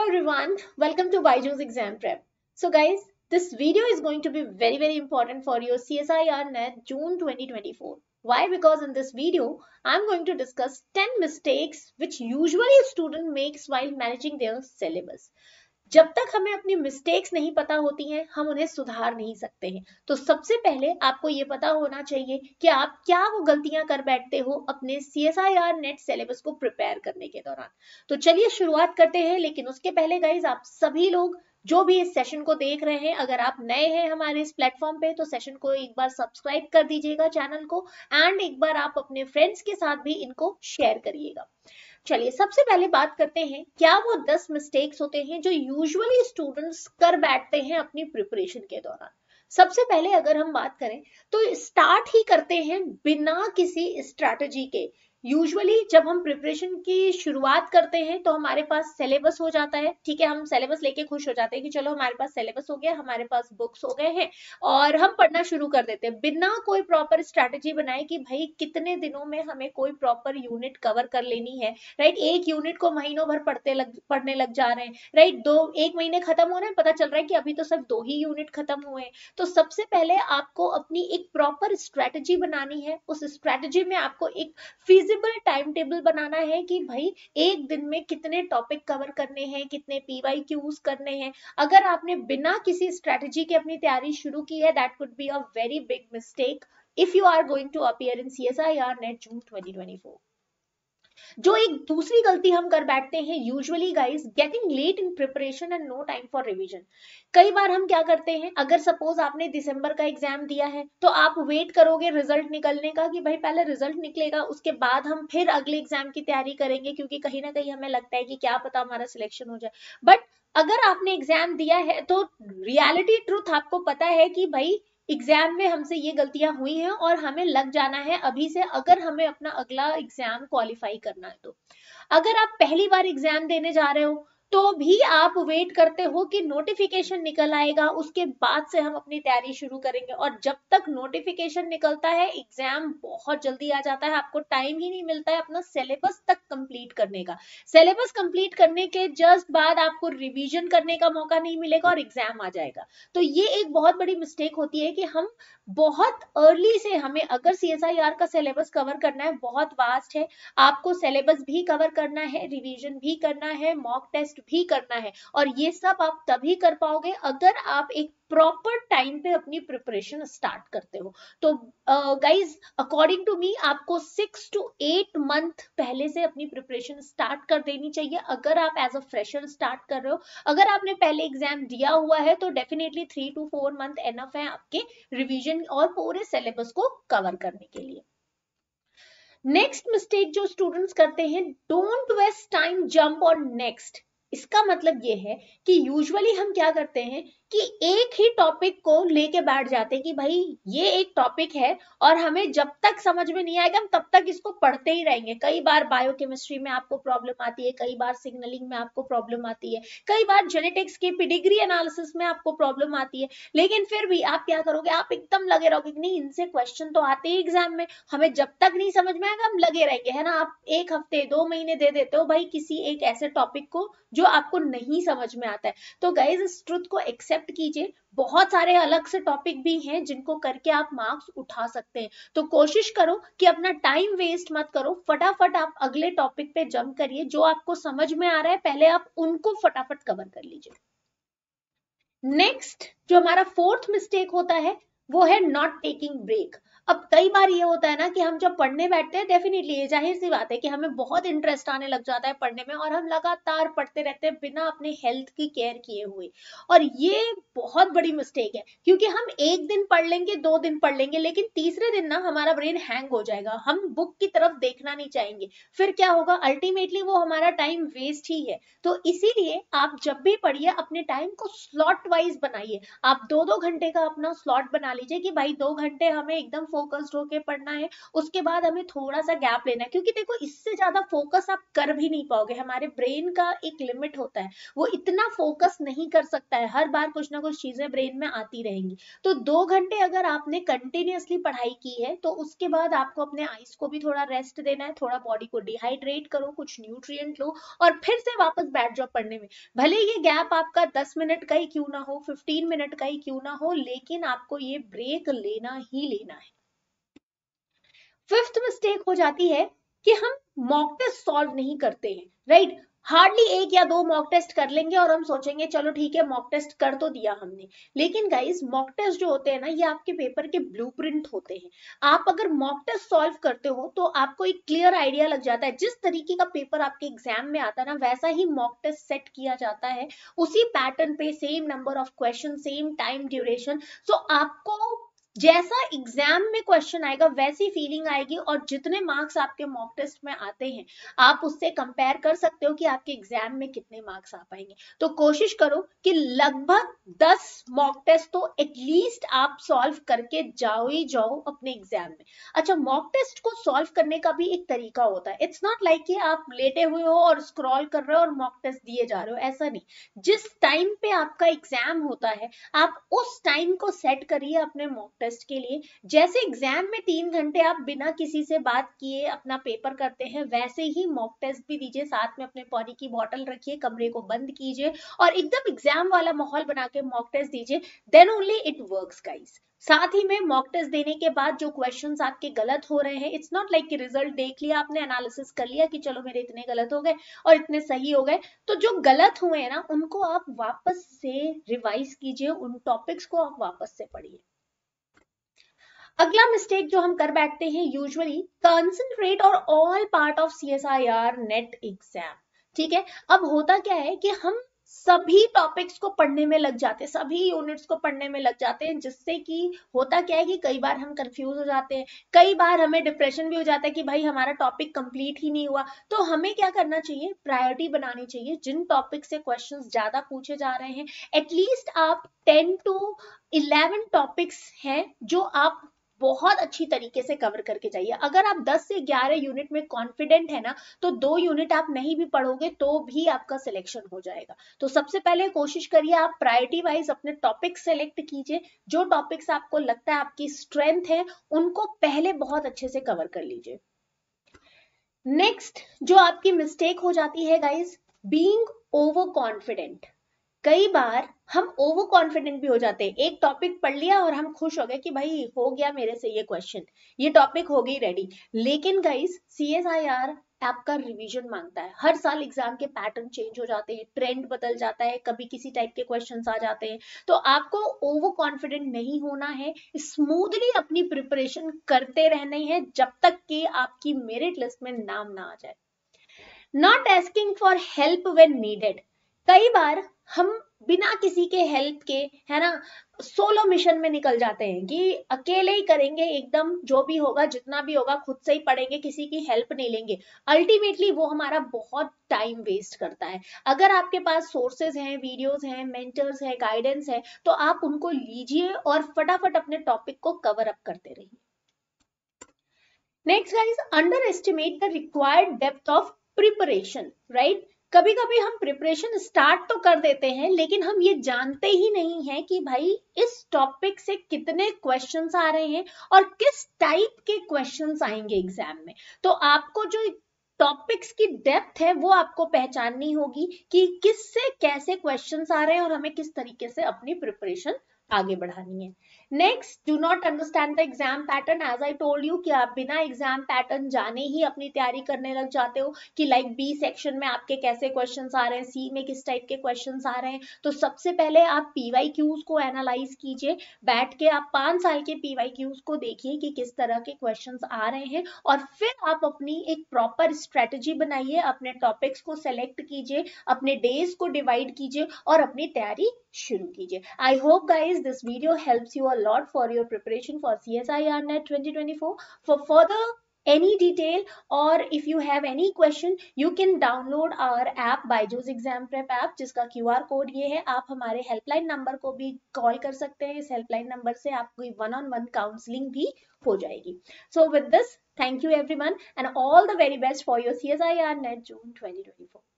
Hello everyone, welcome to Baiju's Exam Prep. So guys, this video is going to be very very important for your CSIR NET June 2024. Why? Because in this video, I'm going to discuss 10 mistakes which usually a student makes while managing their syllabus. जब तक हमें अपनी mistakes नहीं पता होती हैं हम उन्हें सुधार नहीं सकते हैं तो सबसे पहले आपको ये पता होना चाहिए कि आप क्या वो गलतियां कर बैठते हो अपने C S I R NET syllabus को प्रिपेयर करने के दौरान तो चलिए शुरुआत करते हैं लेकिन उसके पहले गाइज आप सभी लोग जो भी इस सेशन को देख रहे हैं अगर आप नए हैं हमारे इस प्लेटफॉर्म पे तो सेशन को एक बार सब्सक्राइब कर दीजिएगा चैनल को एंड एक बार आप अपने फ्रेंड्स के साथ भी इनको शेयर करिएगा चलिए सबसे पहले बात करते हैं क्या वो दस मिस्टेक्स होते हैं जो यूजुअली स्टूडेंट्स कर बैठते हैं अपनी प्रिपरेशन के दौरान सबसे पहले अगर हम बात करें तो स्टार्ट ही करते हैं बिना किसी स्ट्रैटेजी के यूजुअली जब हम प्रिपरेशन की शुरुआत करते हैं तो हमारे पास सिलेबस हो जाता है ठीक है हम सिलेबस लेके खुश हो जाते हैं कि चलो हमारे पास सिलेबस हो गया हमारे पास बुक्स हो गए हैं और हम पढ़ना शुरू कर देते हैं बिना कोई प्रॉपर स्ट्रैटेजी बनाए कि भाई कितने दिनों में हमें कोई प्रॉपर यूनिट कवर कर लेनी है राइट एक यूनिट को महीनों भर पढ़ते लग पढ़ने लग जा रहे हैं राइट दो एक महीने खत्म हो रहे हैं पता चल रहा है कि अभी तो सिर्फ दो ही यूनिट खत्म हुए हैं तो सबसे पहले आपको अपनी एक प्रॉपर स्ट्रेटजी बनानी है उस स्ट्रेटजी में आपको एक फीस फिजिबल टाइम टेबल बनाना है कि भाई एक दिन में कितने टॉपिक कवर करने हैं कितने पीवाई क्यूज करने हैं अगर आपने बिना किसी स्ट्रेटेजी के अपनी तैयारी शुरू की है that could be a very big mistake if you are going to appear in C S I R NET June twenty twenty four जो एक दूसरी गलती हम कर बैठते हैं usually guys getting late in preparation and no time for revision कई बार हम क्या करते हैं अगर सपोज आपने दिसंबर का एग्जाम दिया है तो आप वेट करोगे रिजल्ट निकलने का कि भाई पहले रिजल्ट निकलेगा उसके बाद हम फिर अगले एग्जाम की तैयारी करेंगे क्योंकि कहीं ना कहीं हमें लगता है कि क्या पता हमारा सिलेक्शन हो जाए बट अगर आपने एग्जाम दिया है तो रियलिटी ट्रूथ आपको पता है कि भाई एग्जाम में हमसे ये गलतियां हुई हैं और हमें लग जाना है अभी से अगर हमें अपना अगला एग्जाम क्वालिफाई करना है तो अगर आप पहली बार एग्जाम देने जा रहे हो तो भी आप वेट करते हो कि नोटिफिकेशन निकल आएगा उसके बाद से हम अपनी तैयारी शुरू करेंगे और जब तक नोटिफिकेशन निकलता है एग्जाम बहुत जल्दी आ जाता है आपको टाइम ही नहीं मिलता है अपना सिलेबस तक कंप्लीट करने का सिलेबस कंप्लीट करने के जस्ट बाद आपको रिविजन करने का मौका नहीं मिलेगा और एग्जाम आ जाएगा तो ये एक बहुत बड़ी मिस्टेक होती है कि हम बहुत अर्ली से हमें अगर सी का सिलेबस कवर करना है बहुत वास्ट है आपको सिलेबस भी कवर करना है रिविजन भी करना है मॉक टेस्ट इन्वेस्ट भी करना है और ये सब आप तभी कर पाओगे अगर आप एक प्रॉपर टाइम पे अपनी प्रिपरेशन स्टार्ट करते हो तो गाइज अकॉर्डिंग टू मी आपको सिक्स टू एट मंथ पहले से अपनी प्रिपरेशन स्टार्ट कर देनी चाहिए अगर आप एज अ फ्रेशर स्टार्ट कर रहे हो अगर आपने पहले एग्जाम दिया हुआ है तो definitely three two four month enough है आपके रिविजन और पूरे सिलेबस को कवर करने के लिए नेक्स्ट मिस्टेक जो स्टूडेंट्स करते हैं don't waste time jump on next इसका मतलब ये है कि यूजुअली हम क्या करते हैं कि एक ही टॉपिक को लेके बैठ जाते हैं कि भाई ये एक टॉपिक है और हमें जब तक समझ में नहीं आएगा हम तब तक इसको पढ़ते ही रहेंगे कई बार बायोकेमिस्ट्री में आपको प्रॉब्लम आती है कई बार सिग्नलिंग में आपको प्रॉब्लम आती है कई बार जेनेटिक्स की पिडिग्री एनालिसिस में आपको प्रॉब्लम आती है लेकिन फिर भी आप क्या करोगे आप एकदम लगे रहोगे नहीं इनसे क्वेश्चन तो आते ही एग्जाम में हमें जब तक नहीं समझ में आएगा हम लगे रहेंगे है ना आप एक हफ्ते दो महीने दे देते हो भाई किसी एक ऐसे टॉपिक को जो आपको नहीं समझ में आता है तो गाइज इस ट्रुथ को एक्सेप्ट सेलेक्ट कीजिए बहुत सारे अलग से टॉपिक भी हैं जिनको करके आप मार्क्स उठा सकते हैं तो कोशिश करो कि अपना टाइम वेस्ट मत करो फटाफट आप अगले टॉपिक पे जंप करिए जो आपको समझ में आ रहा है पहले आप उनको फटाफट कवर कर लीजिए नेक्स्ट जो हमारा फोर्थ मिस्टेक होता है वो है नॉट टेकिंग ब्रेक अब कई बार ये होता है ना कि हम जब पढ़ने बैठते हैं डेफिनेटली ये जाहिर सी बात है कि हमें बहुत इंटरेस्ट आने लग जाता है पढ़ने में और हम लगातार पढ़ते रहते हैं बिना अपने हेल्थ की केयर किए हुए और ये बहुत बड़ी मिस्टेक है क्योंकि हम एक दिन पढ़ लेंगे दो दिन पढ़ लेंगे लेकिन तीसरे दिन ना हमारा ब्रेन हैंग हो जाएगा हम बुक की तरफ देखना नहीं चाहेंगे फिर क्या होगा अल्टीमेटली वो हमारा टाइम वेस्ट ही है तो इसीलिए आप जब भी पढ़िए अपने टाइम को स्लॉट वाइज बनाइए आप दो दो घंटे का अपना स्लॉट बना लीजिए कि भाई दो घंटे हमें एकदम फोकस्ड होके पढ़ना है उसके बाद हमें थोड़ा सा गैप लेना है क्योंकि देखो इससे ज्यादा फोकस आप कर भी नहीं पाओगे हमारे ब्रेन का एक लिमिट होता है वो इतना फोकस नहीं कर सकता है हर बार कुछ ना कुछ चीजें ब्रेन में आती रहेंगी तो दो घंटे अगर आपने कंटिन्यूसली पढ़ाई की है तो उसके बाद आपको अपने आइस को भी थोड़ा रेस्ट देना है थोड़ा बॉडी को डिहाइड्रेट करो कुछ न्यूट्रिय लो और फिर से वापस बैठ जाओ पढ़ने में भले ये गैप आपका दस मिनट का ही क्यों ना हो फिफ्टीन मिनट का ही क्यों ना हो लेकिन आपको ये ब्रेक लेना ही लेना है फिफ्थ मिस्टेक हो जाती है कि हम मॉक टेस्ट सॉल्व नहीं करते हैं राइट right? हार्डली एक या दो मॉक टेस्ट कर लेंगे और हम सोचेंगे चलो ठीक है मॉक टेस्ट कर तो दिया हमने लेकिन गाइज मॉक टेस्ट जो होते हैं ना ये आपके पेपर के ब्लू होते हैं आप अगर मॉक टेस्ट सॉल्व करते हो तो आपको एक क्लियर आइडिया लग जाता है जिस तरीके का पेपर आपके एग्जाम में आता है ना वैसा ही मॉक टेस्ट सेट किया जाता है उसी पैटर्न पे same number of question same time duration so आपको जैसा एग्जाम में क्वेश्चन आएगा वैसी फीलिंग आएगी और जितने मार्क्स आपके मॉक टेस्ट में आते हैं आप उससे कंपेयर कर सकते हो कि आपके एग्जाम में कितने मार्क्स आ पाएंगे तो कोशिश करो कि लगभग 10 मॉक टेस्ट तो एटलीस्ट आप सॉल्व करके जाओ ही जाओ अपने एग्जाम में अच्छा मॉक टेस्ट को सॉल्व करने का भी एक तरीका होता है इट्स नॉट लाइक कि आप लेटे हुए हो और स्क्रॉल कर रहे हो और मॉक टेस्ट दिए जा रहे हो ऐसा नहीं जिस टाइम पे आपका एग्जाम होता है आप उस टाइम को सेट करिए अपने मॉक टेस्ट टेस्ट के लिए जैसे एग्जाम में तीन घंटे आप बिना किसी से बात किए अपना पेपर करते हैं वैसे ही मॉक टेस्ट भी दीजिए साथ में अपने पानी की बॉटल रखिए कमरे को बंद कीजिए और एकदम एग्जाम वाला माहौल बना के मॉक टेस्ट दीजिए then only it work guys साथ ही में मॉक टेस्ट देने के बाद जो क्वेश्चंस आपके गलत हो रहे हैं इट्स नॉट लाइक कि रिजल्ट देख लिया आपने एनालिसिस कर लिया कि चलो मेरे इतने गलत हो गए और इतने सही हो गए तो जो गलत हुए हैं ना उनको आप वापस से रिवाइज कीजिए उन टॉपिक्स को आप वापस से पढ़िए अगला मिस्टेक जो हम कर बैठते हैं यूजुअली कंसंट्रेट और all part of CSIR NET exam ठीक है अब होता क्या है कि हम सभी टॉपिक्स को पढ़ने में लग जाते हैं सभी यूनिट्स को पढ़ने में लग जाते हैं जिससे कि होता क्या है कि कई बार हम कंफ्यूज हो जाते हैं कई बार हमें डिप्रेशन भी हो जाता है कि भाई हमारा टॉपिक कंप्लीट ही नहीं हुआ तो हमें क्या करना चाहिए प्रायोरिटी बनानी चाहिए जिन टॉपिक से क्वेश्चंस ज्यादा पूछे जा रहे हैं एटलीस्ट आप टेन टू इलेवन टॉपिक्स हैं जो आप बहुत अच्छी तरीके से कवर करके जाइए अगर आप 10 से 11 यूनिट में कॉन्फिडेंट है ना तो दो यूनिट आप नहीं भी पढ़ोगे तो भी आपका सिलेक्शन हो जाएगा तो सबसे पहले कोशिश करिए आप प्रायोरिटी वाइज अपने टॉपिक सेलेक्ट कीजिए जो टॉपिक्स आपको लगता है आपकी स्ट्रेंथ है उनको पहले बहुत अच्छे से कवर कर लीजिए नेक्स्ट जो आपकी मिस्टेक हो जाती है गाइज बींग ओवर कॉन्फिडेंट कई बार हम ओवर कॉन्फिडेंट भी हो जाते हैं एक टॉपिक पढ़ लिया और हम खुश हो गए कि भाई हो गया मेरे से ये क्वेश्चन ये टॉपिक हो गई रेडी लेकिन guys C S I R आपका रिविजन मांगता है हर साल एग्जाम के पैटर्न चेंज हो जाते हैं ट्रेंड बदल जाता है कभी किसी टाइप के क्वेश्चंस आ जाते हैं तो आपको ओवर कॉन्फिडेंट नहीं होना है स्मूथली अपनी प्रिपरेशन करते रहने हैं जब तक कि आपकी मेरिट लिस्ट में नाम ना आ जाए not asking for help when needed कई बार हम बिना किसी के हेल्प के है ना सोलो मिशन में निकल जाते हैं कि अकेले ही करेंगे एकदम जो भी होगा जितना भी होगा खुद से ही पढ़ेंगे किसी की हेल्प नहीं लेंगे अल्टीमेटली वो हमारा बहुत टाइम वेस्ट करता है अगर आपके पास सोर्सेज हैं वीडियोस हैं मेंटर्स हैं गाइडेंस है तो आप उनको लीजिए और फटाफट अपने टॉपिक को कवर अप करते रहिए next guys underestimate the required depth of preparation right कभी कभी हम प्रिपरेशन स्टार्ट तो कर देते हैं लेकिन हम ये जानते ही नहीं है कि भाई इस टॉपिक से कितने क्वेश्चंस आ रहे हैं और किस टाइप के क्वेश्चंस आएंगे एग्जाम में तो आपको जो टॉपिक्स की डेप्थ है वो आपको पहचाननी होगी कि किससे कैसे क्वेश्चंस आ रहे हैं और हमें किस तरीके से अपनी प्रिपरेशन आगे बढ़ानी है next do not understand the exam pattern as I told you कि आप बिना एग्जाम पैटर्न जाने ही अपनी तैयारी करने लग जाते हो कि लाइक बी सेक्शन में आपके कैसे क्वेश्चन आ रहे हैं सी में किस टाइप के क्वेश्चन आ रहे हैं तो सबसे पहले आप पीवाई क्यूज को एनालाइज कीजिए बैठ के आप पांच साल के पीवाई क्यूज को देखिए कि किस तरह के क्वेश्चन आ रहे हैं और फिर आप अपनी एक प्रॉपर स्ट्रेटेजी बनाइए अपने टॉपिक्स को सेलेक्ट कीजिए अपने डेज को डिवाइड कीजिए और अपनी तैयारी शुरू कीजिए I hope guys this video helps you lot for your preparation for CSIR Net 2024. For further any detail or if you have any question you can download our app Byju's exam prep app जिसका Q R code ये है आप हमारे helpline number को भी call कर सकते हैं इस हेल्पलाइन नंबर से आपकी वन ऑन वन काउंसलिंग भी हो जाएगी so with this thank you everyone and all the very best for your C S I R NET June twenty twenty four